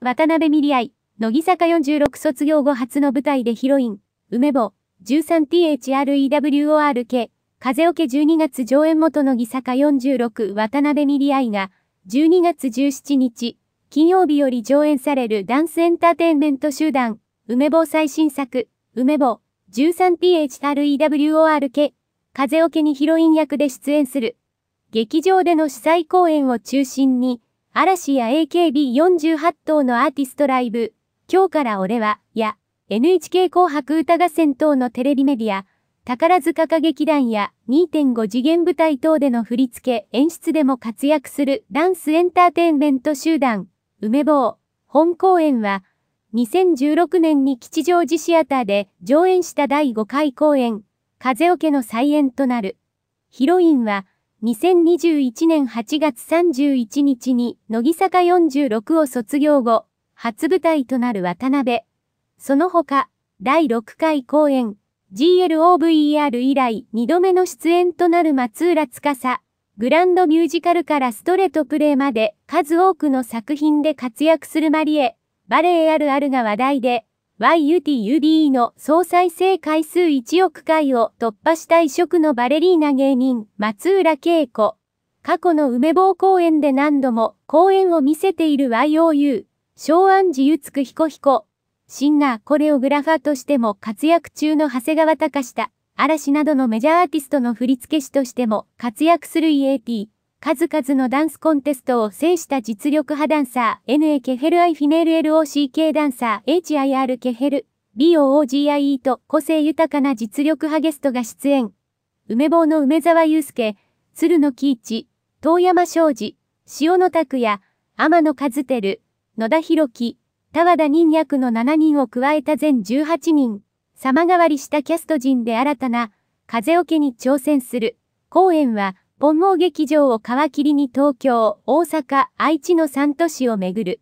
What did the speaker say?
渡辺美里愛、乃木坂46卒業後初の舞台でヒロイン、梅坊、13THREWORK、風桶12月上演元乃木坂46渡辺美里愛が、12月17日、金曜日より上演されるダンスエンターテインメント集団、梅坊最新作、梅坊、13THREWORK、風桶にヒロイン役で出演する、劇場での主催公演を中心に、嵐や AKB48 等のアーティストライブ、今日から俺は、や、NHK 紅白歌合戦等のテレビメディア、宝塚歌劇団や2.5次元舞台等での振り付け、演出でも活躍するダンスエンターテインメント集団、梅坊、本公演は、2016年に吉祥寺シアターで上演した第5回公演、風よけの再演となる。ヒロインは、2021年8月31日に乃木坂46を卒業後、初舞台となる渡辺。その他、第6回公演、GLOVER 以来2度目の出演となる松浦司。グランドミュージカルからストレートプレイまで数多くの作品で活躍するマリエ、バレエあるあるが話題で、YUTUBE の総再生回数1億回を突破した異色のバレリーナ芸人、松浦恵子。過去の梅坊公演で何度も公演を見せている YOU、昭安寺ゆつくひこひこ。シンガーコレオグラファーとしても活躍中の長谷川隆下、嵐などのメジャーアーティストの振付師としても活躍する EAT。数々のダンスコンテストを制した実力派ダンサー、NA ケヘルイ・フィネール LOCK ダンサー、HIR ケヘル、BOOGIE と個性豊かな実力派ゲストが出演。梅坊の梅沢祐介、鶴野喜一、遠山昌司、塩野拓也、天野和照、野田博樹、田和田忍役の7人を加えた全18人、様変わりしたキャスト陣で新たな、風桶けに挑戦する、公演は、本郷劇場を皮切りに東京、大阪、愛知の3都市を巡る。